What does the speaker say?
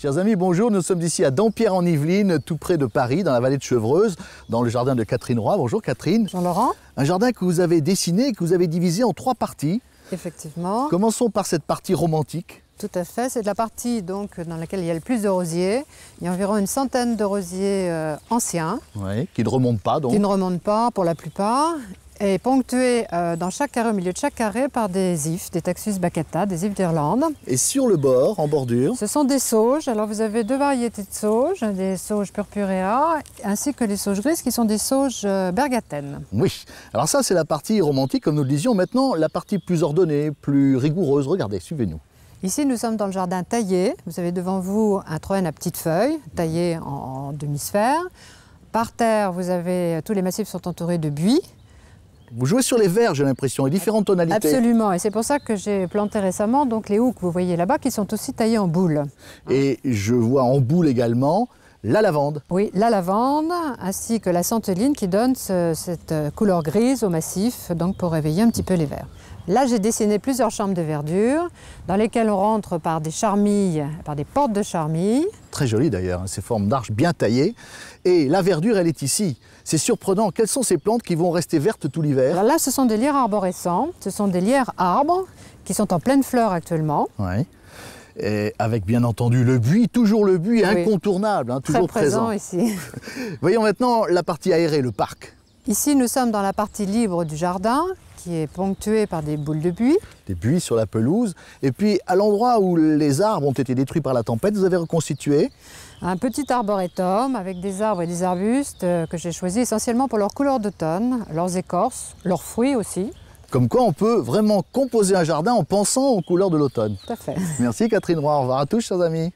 Chers amis, bonjour. Nous sommes ici à Dampierre-en-Yvelines, tout près de Paris, dans la vallée de Chevreuse, dans le jardin de Catherine Roy. Bonjour Catherine. Jean-Laurent. Un jardin que vous avez dessiné que vous avez divisé en trois parties. Effectivement. Commençons par cette partie romantique. Tout à fait. C'est la partie donc, dans laquelle il y a le plus de rosiers. Il y a environ une centaine de rosiers euh, anciens. Oui, qui ne remontent pas donc. Qui ne remontent pas pour la plupart. Et ponctué euh, dans chaque carré, au milieu de chaque carré, par des ifs, des Taxus baccata, des ifs d'Irlande. Et sur le bord, en bordure Ce sont des sauges. Alors vous avez deux variétés de sauges, des sauges purpurea, ainsi que les sauges grises, qui sont des sauges euh, bergatènes. Oui. Alors ça, c'est la partie romantique, comme nous le disions. Maintenant, la partie plus ordonnée, plus rigoureuse. Regardez, suivez-nous. Ici, nous sommes dans le jardin taillé. Vous avez devant vous un troène à petites feuilles, taillé en, en demi-sphère. Par terre, vous avez euh, tous les massifs sont entourés de buis. Vous jouez sur les verts, j'ai l'impression, et différentes tonalités. Absolument, et c'est pour ça que j'ai planté récemment donc les houes que vous voyez là-bas, qui sont aussi taillés en boule. Et je vois en boule également la lavande. Oui, la lavande, ainsi que la centeline qui donne cette euh, couleur grise au massif, donc pour réveiller un petit peu les verts. Là, j'ai dessiné plusieurs chambres de verdure, dans lesquelles on rentre par des charmilles, par des portes de charmilles, très joli d'ailleurs, hein, ces formes d'arches bien taillées. Et la verdure, elle est ici. C'est surprenant. Quelles sont ces plantes qui vont rester vertes tout l'hiver Là, ce sont des lierres arborescents. Ce sont des lierres arbres qui sont en pleine fleur actuellement. avec bien entendu le buis, toujours le buis, incontournable, hein, toujours présent ici. Voyons maintenant la partie aérée, le parc. Ici, nous sommes dans la partie libre du jardin qui est ponctuée par des boules de buis. Des buis sur la pelouse. Et puis, à l'endroit où les arbres ont été détruits par la tempête, vous avez reconstitué un petit arboretum avec des arbres et des arbustes euh, que j'ai choisis essentiellement pour leur couleur d'automne, leurs écorces, leurs fruits aussi. Comme quoi, on peut vraiment composer un jardin en pensant aux couleurs de l'automne. Tout fait. Merci Catherine Roy. Au revoir à tous, chers amis.